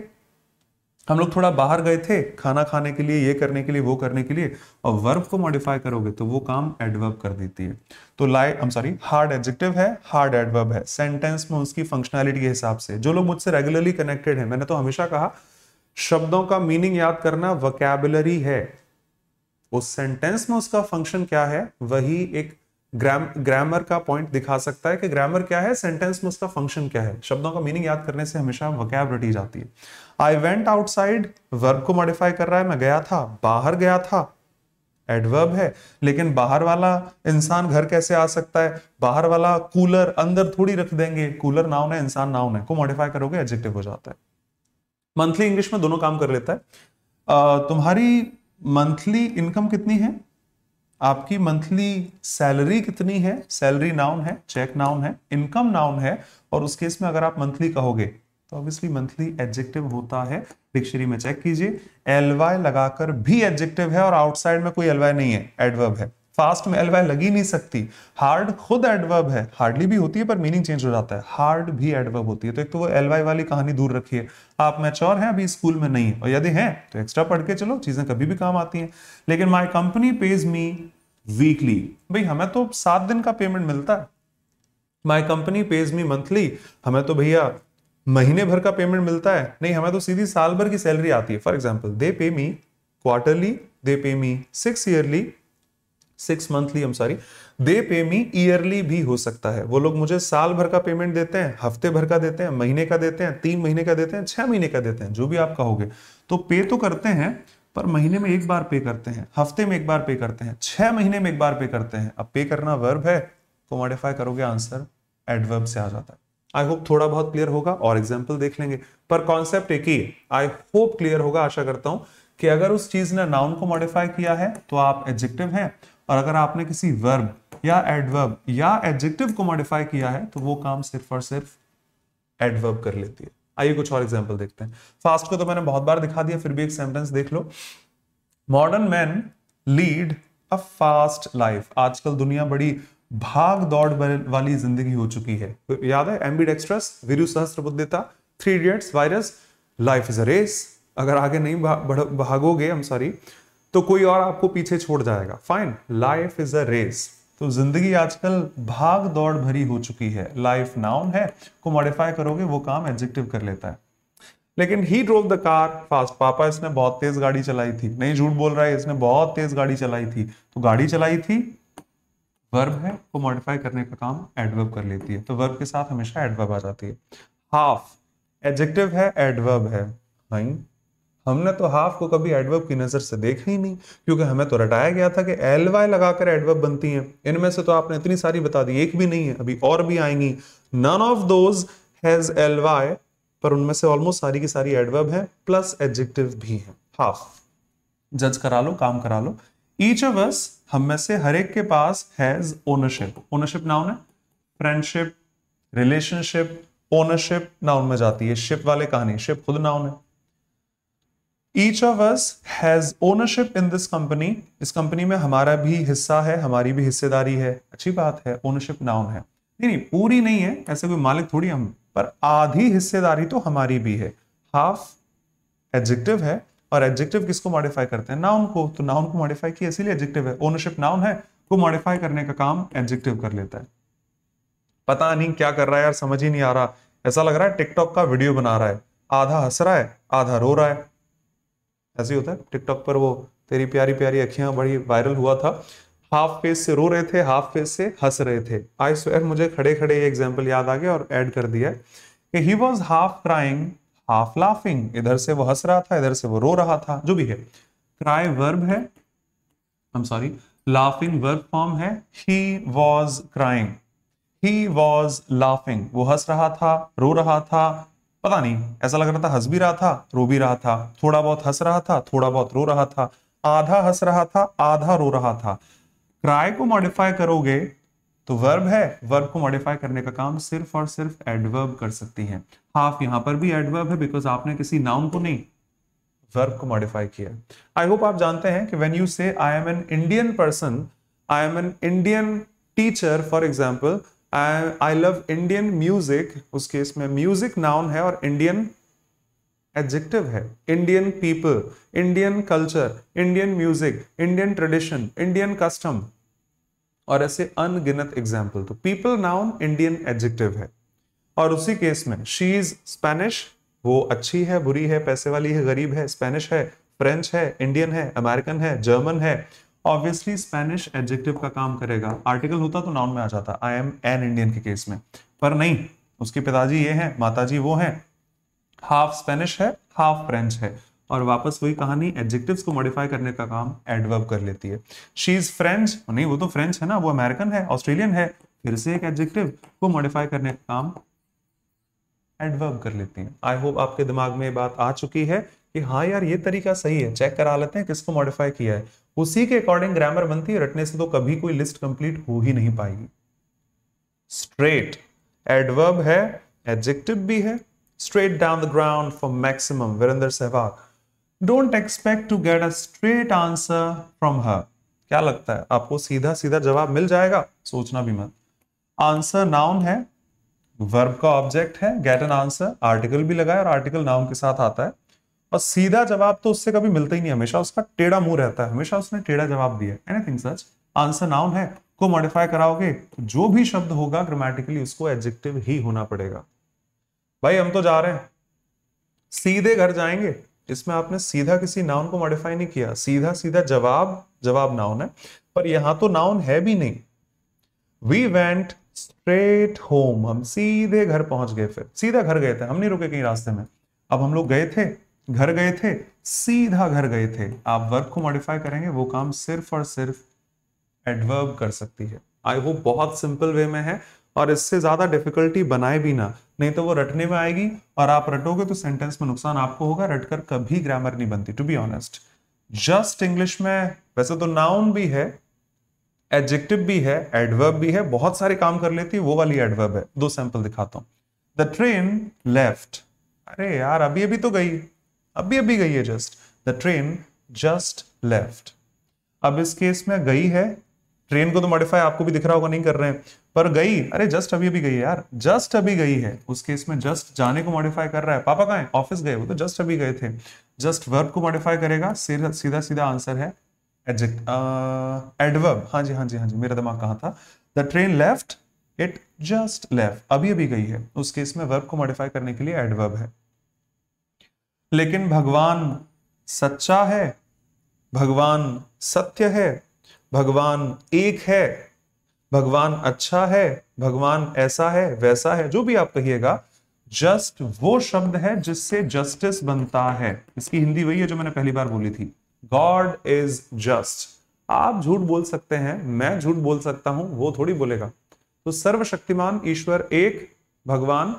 [SPEAKER 1] हम लोग थोड़ा बाहर गए थे खाना खाने के लिए ये करने के लिए वो करने के लिए और वर्ब को मॉडिफाई करोगे तो वो काम एडवर्ब कर देती है तो लाई I am sorry hard adjective है हार्ड एडवर्ब है सेंटेंस में उसकी फंक्शनैलिटी के हिसाब से जो लोग मुझसे रेगुलरली कनेक्टेड है मैंने तो हमेशा कहा शब्दों का मीनिंग याद करना वकैबुलरी है उस सेंटेंस में उसका फंक्शन क्या है वही एक ग्राम ग्रामर का पॉइंट दिखा सकता है कि ग्रामर क्या है सेंटेंस में उसका फंक्शन क्या है शब्दों का मीनिंग याद करने से हमेशा वकैब रटी जाती है आई वेंट आउटसाइड वर्ब को मॉडिफाई कर रहा है मैं गया था बाहर गया था एडवर्ब है लेकिन बाहर वाला इंसान घर कैसे आ सकता है बाहर वाला कूलर अंदर थोड़ी रख देंगे कूलर नाउन है इंसान नाउन है को मॉडिफाई करोगे एडजेक्टिव हो जाता है मंथली इंग्लिश में दोनों काम कर लेता है तुम्हारी मंथली इनकम कितनी है आपकी मंथली सैलरी कितनी है सैलरी नाउन है चेक नाउन है इनकम नाउन है और उस केस में अगर आप मंथली कहोगे तो ऑब्वियसली मंथली एडजेक्टिव होता है डिक्शनरी में चेक कीजिए एलवाई लगाकर भी एडजेक्टिव है और आउटसाइड में कोई एलवाई नहीं है एडवर्ब है फास्ट में एल वाई लगी नहीं सकती हार्ड खुद एडवर्ब है हार्डली भी होती है पर मीनिंग चेंज हो जाता है हार्ड भी एडवर्ब होती है तो एक तो वो एलवाई वाली कहानी दूर रखिए आप मैच्योर हैं अभी स्कूल में नहीं और यदि हैं तो एक्स्ट्रा पढ़ के चलो चीजें कभी भी काम आती हैं लेकिन my company pays me weekly भाई हमें तो सात दिन का पेमेंट मिलता है my company pays me monthly हमें तो भैया महीने भर का पेमेंट मिलता है नहीं हमें तो सीधी साल भर की सैलरी आती है for example they pay me quarterly they pay me six yearly six monthly um sorry they pay me yearly भी हो सकता है वो लोग मुझे साल भर का पेमेंट देते हैं हफ्ते भर का देते हैं महीने का देते हैं तीन महीने का देते हैं छह महीने का देते हैं जो भी आप कहोगे तो पे तो करते हैं पर महीने में एक बार पे करते हैं हफ्ते में एक बार पे करते हैं छह महीने में एक बार पे करते हैं अब पे करना वर्ब है तो मॉडिफाई करोगे आंसर एडवर्ब से आ जाता है आई होप थोड़ा बहुत क्लियर होगा और एग्जाम्पल देख लेंगे पर कॉन्सेप्ट एक ही आई होप क्लियर होगा आशा करता हूं कि अगर उस चीज ने नाउन को मॉडिफाई किया है तो आप एडजेक्टिव हैं और अगर आपने किसी वर्ब या एडवर्ब या एडजेक्टिव को मॉडिफाई किया है तो वो काम सिर्फ और सिर्फ एडवर्ब कर लेती है आइए कुछ और एग्जाम्पल देखते हैं फास्ट को तो मैंने बहुत बार दिखा दिया फिर भी एक सेंटेंस देख लो modern man lead a fast life आजकल दुनिया बड़ी भाग दौड़ वाली जिंदगी हो चुकी है याद है एमबी डेक्स्ट्रस वीरू बुद्धिता three idiots virus life is a race अगर आगे नहीं भा, भागोगे आई एम सॉरी तो कोई और आपको पीछे छोड़ जाएगा fine life is a race तो जिंदगी आजकल भाग दौड़ भरी हो चुकी है लाइफ नाउन है को मॉडिफाई करोगे वो काम एडजेक्टिव कर लेता है लेकिन he drove the car fast पापा इसने बहुत तेज गाड़ी चलाई थी नहीं झूठ बोल रहा है इसने बहुत तेज गाड़ी चलाई थी तो गाड़ी चलाई थी वर्ब है को मॉडिफाई करने का काम एडवर्ब कर लेती है तो वर्ब के साथ हमेशा एडवर्ब आ जाती है हाफ एडजेक्टिव है एडवर्ब है नहीं हमने तो हाफ को कभी एडवर्ब की नज़र से देखा ही नहीं क्योंकि हमें तो रटाया गया था कि एल वाई लगाकर एडवर्ब बनती हैं इनमें से तो आपने इतनी सारी बता दी एक भी नहीं है अभी और भी आएंगी none of those has L Y पर उनमें से ऑलमोस्ट सारी की सारी एडवर्ब है प्लस एडजेक्टिव भी है हाफ जज करा लो काम करा लो ईच ऑफ अस हम में से हर एक के पास हैज ओनरशिप ओनरशिप नाउन है फ्रेंडशिप रिलेशनशिप ओनरशिप नाउन में जाती है शिप वाले कहानी शिप खुद नाउन है each of us has ownership in this company इस कंपनी में हमारा भी हिस्सा है हमारी भी हिस्सेदारी है अच्छी बात है ओनरशिप नाउन है नहीं नहीं पूरी नहीं है ऐसे कोई मालिक थोड़ी हम पर आधी हिस्सेदारी तो हमारी भी है हाफ एडजेक्टिव है और एडजेक्टिव किसको मॉडिफाई करते हैं नाउन को तो नाउन को मॉडिफाई किया इसीलिए एडजेक्टिव है ओनरशिप नाउन है को मॉडिफाई करने का काम एडजेक्टिव कर लेता है पता नहीं क्या कर रहा है यार समझ ही नहीं आ रहा ऐसा लग रहा है टिकटॉक का वीडियो बना रहा है आधा हंस रहा है आधा रो रहा है ऐसे ही होता है टिकटॉक पर वो तेरी प्यारी प्यारी अखियां बड़ी वायरल हुआ था हाफ फेस से रो रहे थे हाफ फेस से हंस रहे थे आई स्वेर मुझे खड़े खड़े ये एग्जाम्पल याद आ गया और एड कर दिया कि he was half crying half laughing इधर से वो हंस रहा था इधर से वो रो रहा था जो भी है क्राई वर्ब है I am sorry laughing verb form है he was crying he was laughing, वो हंस रहा था रो रहा था पता नहीं ऐसा लग रहा था हंस भी रहा था रो भी रहा था थोड़ा बहुत हंस रहा था थोड़ा बहुत रो रहा था आधा हंस रहा था आधा रो रहा था क्राई को मॉडिफाई करोगे तो वर्ब है वर्ब को मॉडिफाई करने का काम सिर्फ और सिर्फ एडवर्ब कर सकती है हाफ यहां पर भी एडवर्ब है बिकॉज आपने किसी नाउन को नहीं वर्ब को मॉडिफाई किया आई होप आप जानते हैं कि when you say I am an Indian person I am an Indian teacher for example I love Indian music उस केस में म्यूजिक नाउन है और इंडियन एडजेक्टिव है Indian people Indian culture Indian music Indian tradition Indian custom और ऐसे अनगिनत एग्जाम्पल तो पीपल नाउन इंडियन एडजेक्टिव है और उसी केस में शी इज स्पेनिश वो अच्छी है बुरी है पैसे वाली है गरीब है स्पेनिश है फ्रेंच है इंडियन है अमेरिकन है जर्मन है ऑब्वियसली स्पेनिश एडजेक्टिव का काम करेगा आर्टिकल होता तो नाउन में आ जाता आई एम एन इंडियन के केस में पर नहीं उसके पिताजी ये हैं माताजी वो हैं हाफ स्पेनिश है हाफ फ्रेंच है और वापस वही कहानी एडजेक्टिव्स को मॉडिफाई करने का काम एडवर्ब कर लेती है शी इज फ्रेंच नहीं वो तो फ्रेंच है ना वो अमेरिकन है ऑस्ट्रेलियन है फिर से एक एडजेक्टिव को मॉडिफाई करने का काम एडवर्ब कर लेती है आई होप आपके दिमाग में ये बात आ चुकी है कि हाँ यार ये तरीका सही है चेक करा लेते हैं किसको मॉडिफाई किया है उसी के अकॉर्डिंग ग्रामर बनती है रटने से तो कभी कोई लिस्ट कंप्लीट हो ही नहीं पाएगी स्ट्रेट एडवर्ब है एडजेक्टिव भी है straight down the ground for maximum Virender Sehwag don't expect to get a straight answer from her क्या लगता है आपको सीधा सीधा जवाब मिल जाएगा सोचना भी मत आंसर नाउन है वर्ब का ऑब्जेक्ट है गेट एन आंसर आर्टिकल भी लगाया और आर्टिकल नाउन के साथ आता है और सीधा जवाब तो उससे कभी मिलता ही नहीं हमेशा उसका टेढ़ा मुंह रहता है हमेशा उसने टेढ़ा जवाब दिया एनीथिंग सच आंसर नाउन है को मॉडिफाई कराओगे तो जो भी शब्द होगा ग्रामेटिकली उसको एडजेक्टिव ही होना पड़ेगा भाई हम तो जा रहे हैं सीधे घर जाएंगे इसमें आपने सीधा किसी नाउन को मॉडिफाई नहीं किया सीधा सीधा जवाब जवाब नाउन है पर यहां तो नाउन है भी नहीं वी वेंट स्ट्रेट होम हम सीधे घर पहुंच गए फिर सीधा घर गए थे हम नहीं रुके कहीं रास्ते में अब हम लोग गए थे घर गए थे सीधा घर गए थे आप वर्ब को मॉडिफाई करेंगे वो काम सिर्फ और सिर्फ एडवर्ब कर सकती है आई होप बहुत सिंपल वे में है और इससे ज्यादा डिफिकल्टी बनाए भी ना नहीं तो वो रटने में आएगी और आप रटोगे तो सेंटेंस में नुकसान आपको होगा रटकर कभी ग्रामर नहीं बनती to be honest just English में वैसे तो नाउन भी है एडजेक्टिव भी है एडवर्ब भी है बहुत सारे काम कर लेती है वो वाली एडवर्ब है दो सैंपल दिखाता हूं द ट्रेन लेफ्ट अरे यार अभी अभी तो गई अभी अभी गई है just the train just left अब इस केस में गई है ट्रेन को तो मॉडिफाई आपको भी दिख रहा होगा नहीं कर रहे हैं पर गई अरे जस्ट अभी अभी गई है यार जस्ट अभी गई है उस केस में जस्ट जाने को मॉडिफाई कर रहा है पापा कहा ऑफिस गए वो तो जस्ट अभी गए थे जस्ट वर्ब को मॉडिफाई करेगा सीधा सीधा आंसर है एडवर्ब uh, हाँ जी हाँ जी हाँ जी मेरा दिमाग कहा था the train left it just left अभी अभी गई है उस केस में वर्ब को मॉडिफाई करने के लिए एडवर्ब है लेकिन भगवान सच्चा है भगवान सत्य है भगवान एक है भगवान अच्छा है भगवान ऐसा है वैसा है जो भी आप कहिएगा जस्ट वो शब्द है जिससे जस्टिस बनता है इसकी हिंदी वही है जो मैंने पहली बार बोली थी गॉड इज जस्ट आप झूठ बोल सकते हैं मैं झूठ बोल सकता हूं वो थोड़ी बोलेगा तो सर्वशक्तिमान ईश्वर एक भगवान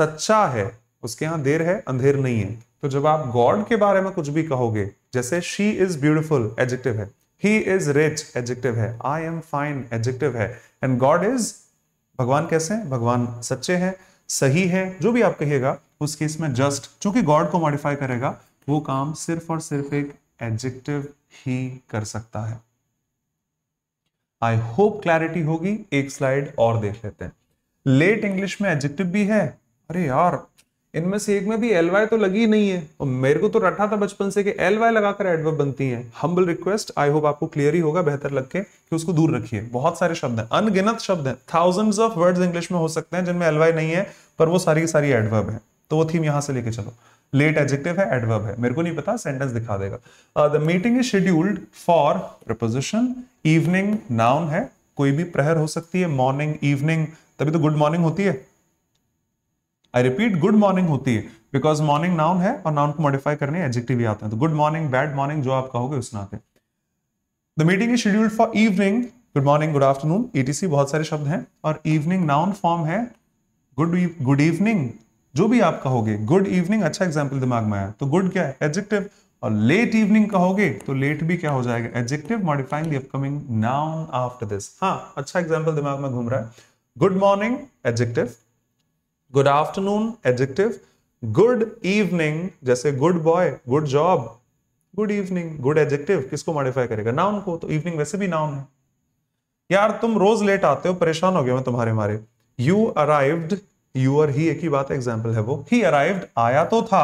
[SPEAKER 1] सच्चा है उसके यहां देर है अंधेर नहीं है तो जब आप गॉड के बारे में कुछ भी कहोगे जैसे शी इज ब्यूटिफुल एडजेक्टिव है ही इज रिच एडजेक्टिव है आई एम फाइन एडजेक्टिव है एंड गॉड इज भगवान कैसे हैं भगवान सच्चे हैं सही है जो भी आप कहिएगा उस केस में जस्ट चूंकि गॉड को मॉडिफाई करेगा वो काम सिर्फ और सिर्फ एक एडजेक्टिव ही कर सकता है आई होप क्लैरिटी होगी एक स्लाइड और देख लेते हैं लेट इंग्लिश में एडजेक्टिव भी है अरे यार इनमें से एक में भी एल वाई तो लगी नहीं है और मेरे को तो रटा था बचपन से कि एल वाई लगाकर एडवर्ब बनती है हम्बल रिक्वेस्ट आई होप आपको क्लियर ही होगा बेहतर लग के कि उसको दूर रखिए बहुत सारे शब्द हैं अनगिनत शब्द हैं थाउजेंड्स ऑफ वर्ड्स इंग्लिश में हो सकते हैं जिनमें एल वाई नहीं है पर वो सारी की सारी एडवर्ब है तो वो थीम यहां से लेके चलो लेट एडजेक्टिव है एडवर्ब है मेरे को नहीं पता सेंटेंस दिखा देगा the meeting is scheduled for preposition evening noun है कोई भी प्रहर हो सकती है मॉर्निंग इवनिंग तभी तो गुड मॉर्निंग होती है आई रिपीट गुड मॉर्निंग होती है बिकॉज मॉर्निंग नाउन है और नाउन को मॉडिफाई करने एडजेक्टिव ही आते हैं तो गुड मॉर्निंग बैड मॉर्निंग जो आप कहोगे उसमें आते हैं the meeting is scheduled for evening good morning good afternoon ETC बहुत सारे शब्द हैं और इवनिंग नाउन फॉर्म है गुड गुड इवनिंग जो भी आप कहोगे गुड इवनिंग अच्छा एग्जाम्पल दिमाग में आया तो गुड क्या है एडजेक्टिव और लेट इवनिंग कहोगे तो लेट भी क्या हो जाएगा adjective modifying the upcoming noun after this हाँ अच्छा एग्जाम्पल दिमाग में घूम रहा है good morning adjective good afternoon adjective good evening जैसे good boy good job good evening good adjective किसको मॉडिफाई करेगा नाउन को तो इवनिंग वैसे भी नाउन है यार तुम रोज लेट आते हो परेशान हो गया मैं तुम्हारे मारे यू अराइव्ड यू आर ही एक ही बात एग्जाम्पल है वो ही अराइव्ड आया तो था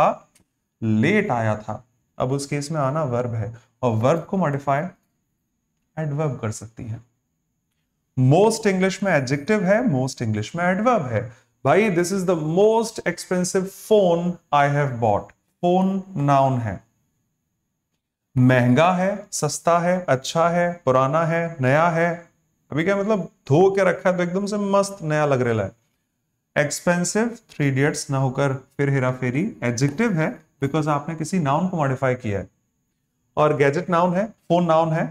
[SPEAKER 1] लेट आया था अब उस केस में आना वर्ब है और वर्ब को मॉडिफाई एडवर्ब कर सकती है मोस्ट इंग्लिश में एडजेक्टिव है मोस्ट इंग्लिश में एडवर्ब है भाई this is the most expensive phone I have bought phone noun है महंगा है सस्ता है अच्छा है पुराना है नया है अभी क्या मतलब धो के रखा है तो एकदम से मस्त नया लग रहा है एक्सपेंसिव थ्री इडियट्स ना होकर फिर हेरा फेरी एडजेक्टिव है बिकॉज आपने किसी नाउन को मॉडिफाई किया है और गैजेट नाउन है फोन नाउन है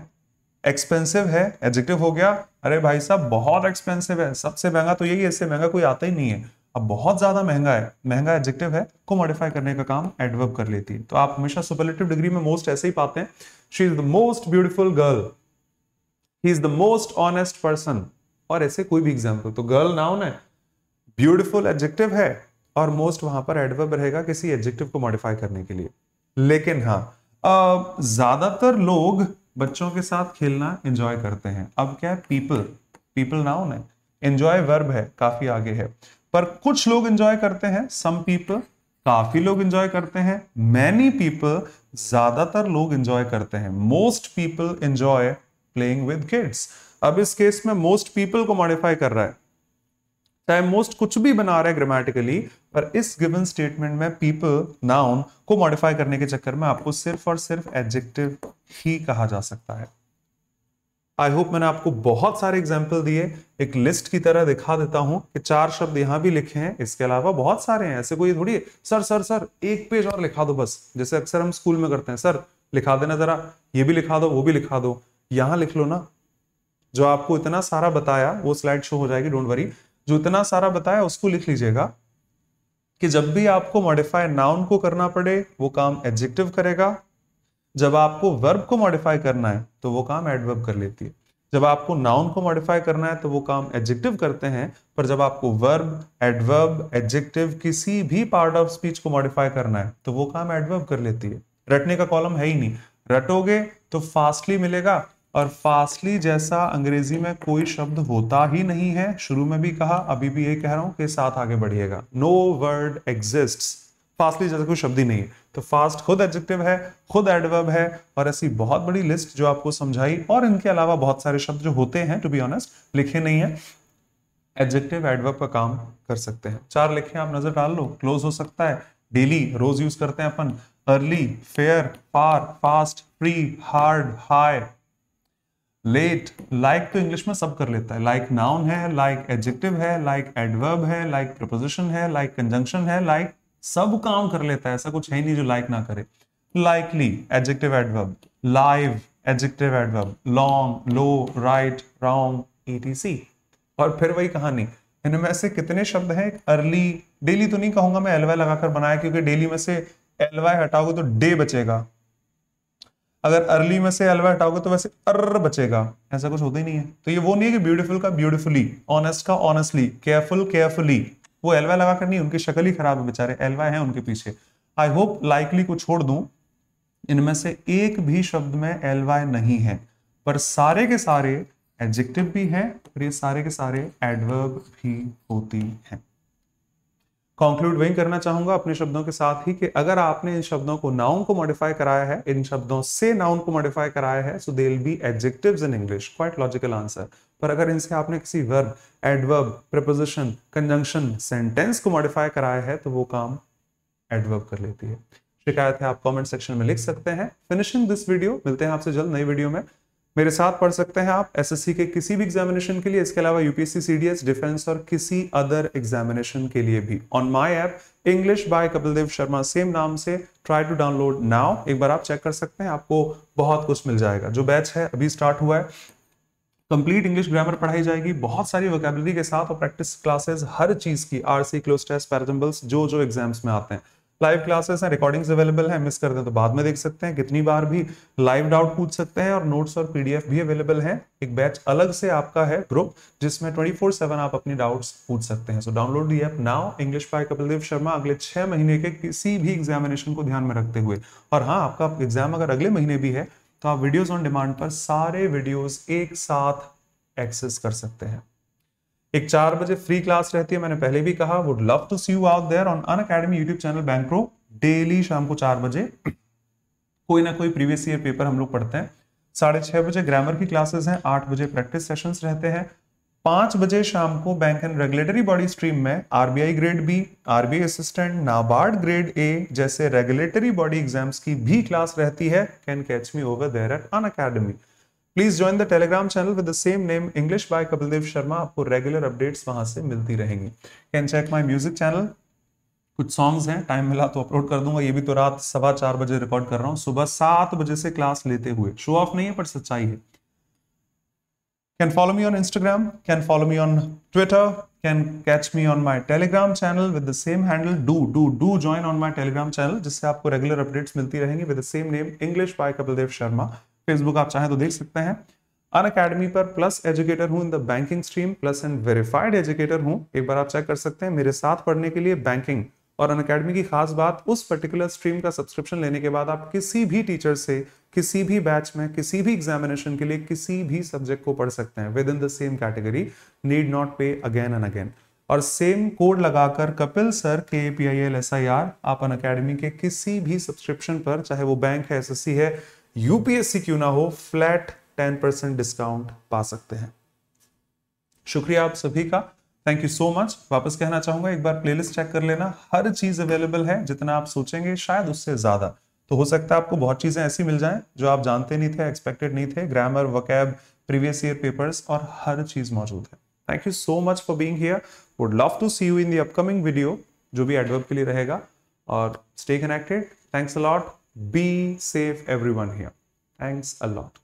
[SPEAKER 1] एक्सपेंसिव है एडजेक्टिव हो गया अरे भाई साहब बहुत एक्सपेंसिव है सबसे महंगा तो यही है इससे महंगा कोई आता ही नहीं है अब बहुत ज्यादा महंगा है महंगा एडजेक्टिव है को मॉडिफाई करने का काम एडवर्ब कर लेती है तो आप हमेशा सुपरलेटिव डिग्री में मोस्ट ऐसे ही पाते हैं she is the most beautiful girl he is the most honest person और ऐसे कोई भी एग्जाम्पल तो गर्ल नाउन है ब्यूटिफुल एडजेक्टिव है और मोस्ट वहां पर एडवर्ब रहेगा किसी एडजेक्टिव को मॉडिफाई करने के लिए लेकिन हाँ ज्यादातर लोग बच्चों के साथ खेलना एंजॉय करते हैं अब क्या है पीपल पीपल नाउन है एंजॉय वर्ब है काफी आगे है पर कुछ लोग इंजॉय करते हैं सम पीपल काफी लोग इंजॉय करते हैं मैनी पीपल ज्यादातर लोग इंजॉय करते हैं most people enjoy playing with kids अब इस केस में मोस्ट पीपल को मॉडिफाई कर रहा है चाहे मोस्ट कुछ भी बना रहा है ग्रामेटिकली पर इस गिवन स्टेटमेंट में पीपल नाउन को मॉडिफाई करने के चक्कर में आपको सिर्फ और सिर्फ एडजेक्टिव ही कहा जा सकता है आई होप मैंने आपको बहुत सारे एग्जाम्पल दिए एक लिस्ट की तरह दिखा देता हूं कि चार शब्द यहां भी लिखे हैं इसके अलावा बहुत सारे हैं ऐसे कोई थोड़ी सर सर सर एक पेज और लिखा दो बस जैसे अक्सर हम स्कूल में करते हैं सर लिखा देना जरा ये भी लिखा दो वो भी लिखा दो यहां लिख लो ना जो आपको इतना सारा बताया वो स्लाइड शो हो जाएगी डोंट वरी जो इतना सारा बताया उसको लिख लीजिएगा कि जब भी आपको मॉडिफाई नाउन को करना पड़े वो काम एडजेक्टिव करेगा जब आपको वर्ब को मॉडिफाई करना है तो वो काम एडवर्ब कर लेती है जब आपको नाउन को मॉडिफाई करना है तो वो काम एडजेक्टिव करते हैं पर जब आपको वर्ब एडवर्ब एडजेक्टिव किसी भी पार्ट ऑफ स्पीच को मॉडिफाई करना है तो वो काम एडवर्ब कर लेती है रटने का कॉलम है ही नहीं रटोगे तो फास्टली मिलेगा और फास्टली जैसा अंग्रेजी में कोई शब्द होता ही नहीं है शुरू में भी कहा अभी भी ये कह रहा हूं कि साथ आगे बढ़िएगा नो वर्ड एग्जिस्ट फास्टली जैसा कोई शब्द ही नहीं है तो फास्ट खुद एडजेक्टिव है खुद एडवर्ब है और ऐसी बहुत बड़ी लिस्ट जो आपको समझाई और इनके अलावा बहुत सारे शब्द जो होते हैं टू बी ऑनेस्ट लिखे नहीं है एडजेक्टिव एडवर्ब का काम कर सकते हैं चार लिखे आप नजर डाल लो क्लोज हो सकता है डेली रोज यूज करते हैं अपन early fair far fast free hard high late like like तो इंग्लिश में सब कर लेता है लाइक like नाउन है लाइक like एडजेक्टिव है लाइक एडवर्ब है लाइक प्रपोजिशन है लाइक कंजंक्शन है लाइक सब काम कर लेता है ऐसा कुछ है नहीं जो लाइक ना करे likely adjective adverb live adjective adverb long low right wrong ETC और फिर वही कहानी इनमें से कितने शब्द हैं अर्ली डेली तो नहीं कहूंगा मैं एलवाई लगाकर बनाया क्योंकि डेली में से एलवाई हटाओगे तो डे बचेगा अगर अर्ली में से अलवा हटाओगे तो वैसे अर बचेगा ऐसा कुछ होता ही नहीं है तो ये वो नहीं है कि ब्यूटीफुल का ब्यूटीफुली ऑनेस्ट का ऑनेस्टली केयरफुल केयरफुली वो एलवा लगा कर नहीं उनकी शक्ल ही खराब है बेचारे एलवा है उनके पीछे आई होप लाइकली को छोड़ दू इनमें से एक भी शब्द में एलवा नहीं है पर सारे के सारे एडजेक्टिव भी है और ये सारे के सारे एडवर्ब भी होती है कंक्लूड वही करना चाहूंगा अपने शब्दों के साथ ही कि अगर आपने इन शब्दों को नाउन को मॉडिफाई कराया है इन शब्दों से नाउन को मॉडिफाई कराया है so they'll be adjectives in English quite logical answer पर अगर इनसे आपने किसी verb adverb preposition conjunction sentence को मॉडिफाई कराया है तो वो काम एडवर्ब कर लेती है शिकायत है आप कमेंट सेक्शन में लिख सकते हैं फिनिशिंग दिस वीडियो मिलते हैं आपसे जल्द नई वीडियो में मेरे साथ पढ़ सकते हैं आप एसएससी के किसी भी एग्जामिनेशन के लिए इसके अलावा यूपीएससी सीडीएस डिफेंस और किसी अदर एग्जामिनेशन के लिए भी on my app English by Kapildev Sharma same नाम से ट्राई टू डाउनलोड नाउ एक बार आप चेक कर सकते हैं आपको बहुत कुछ मिल जाएगा जो बैच है अभी स्टार्ट हुआ है कंप्लीट इंग्लिश ग्रामर पढ़ाई जाएगी बहुत सारी वोकेबलरी के साथ और प्रैक्टिस क्लासेस हर चीज की आरसी क्लोज टेस्ट पैरजम्बल्स जो जो एग्जाम्स में आते हैं लाइव क्लासेस हैं रिकॉर्डिंग्स अवेलेबल हैं मिस कर दें तो बाद में देख सकते हैं कितनी बार भी लाइव डाउट पूछ सकते हैं और नोट्स और पीडीएफ भी अवेलेबल हैं एक बैच अलग से आपका है ग्रुप जिसमें 24/7 आप अपनी डाउट्स पूछ सकते हैं so download the app now English by Kapildev Sharma अगले छह महीने के किसी भी एग्जामिनेशन को ध्यान में रखते हुए और हाँ आपका एग्जाम अगर अगले महीने भी है तो आप वीडियोज ऑन डिमांड पर सारे वीडियोज एक साथ एक्सेस कर सकते हैं एक चार बजे फ्री क्लास रहती है मैंने पहले भी कहा would love to see you out there on Unacademy YouTube channel बैंक्रो डेली शाम को चार बजे कोई ना कोई प्रीवियस ईयर पेपर हम लोग पढ़ते हैं साढ़े छह बजे ग्रामर की क्लासेस हैं आठ बजे प्रैक्टिस सेशंस रहते हैं पांच बजे शाम को bank and regulatory body stream में RBI grade B RBI assistant NABARD grade A जैसे रेगुलेटरी बॉडी एग्जाम्स की भी क्लास रहती है can catch me over there at Unacademy please join the Telegram channel with the same name English by Kapildev Sharma आपको रेगुलर अपडेट्स वहां से मिलती रहेंगी can check my music channel कुछ सॉन्ग्स हैं टाइम मिला तो अपलोड कर दूंगा ये भी तो रात सवा चार बजे रिकॉर्ड कर रहा हूँ सुबह सात बजे से क्लास लेते हुए शो ऑफ नहीं है पर सच्चाई है can follow me on Instagram can follow me on Twitter can catch me on my Telegram channel with the same handle do do do join on my Telegram channel जिससे आपको रेगुलर अपडेट्स मिलती रहेंगी with the same name English by Kapildev Sharma Facebook आप चाहें तो देख सकते हैं अन अकेडमी पर प्लस एजुकेटर हूं in the banking stream plus and verified educator हूं एक बार आप चेक कर सकते हैं मेरे साथ पढ़ने के लिए बैंकिंग और अन अकेडमी की खास बात उस पर्टिकुलर स्ट्रीम का सब्सक्रिप्शन लेने के बाद आप किसी भी टीचर से किसी भी बैच में किसी भी एग्जामिनेशन के लिए किसी भी सब्जेक्ट को पढ़ सकते हैं within the same category need not pay again and again और सेम कोड लगाकर कपिल सर के P I L S I R आप अन अकेडमी के किसी भी सब्सक्रिप्शन पर चाहे वो बैंक है एस है यूपीएससी क्यों ना हो फ्लैट टेन परसेंट डिस्काउंट पा सकते हैं शुक्रिया आप सभी का थैंक यू सो मच वापस कहना चाहूंगा एक बार प्लेलिस्ट चेक कर लेना हर चीज अवेलेबल है जितना आप सोचेंगे शायद उससे ज्यादा तो हो सकता है आपको बहुत चीजें ऐसी मिल जाएं जो आप जानते नहीं थे एक्सपेक्टेड नहीं थे grammar vocab previous year papers और हर चीज मौजूद है thank you so much for being here would love to see you in the upcoming video जो भी एडवर्ब के लिए रहेगा और stay connected thanks a lot Be safe, everyone here. Thanks a lot.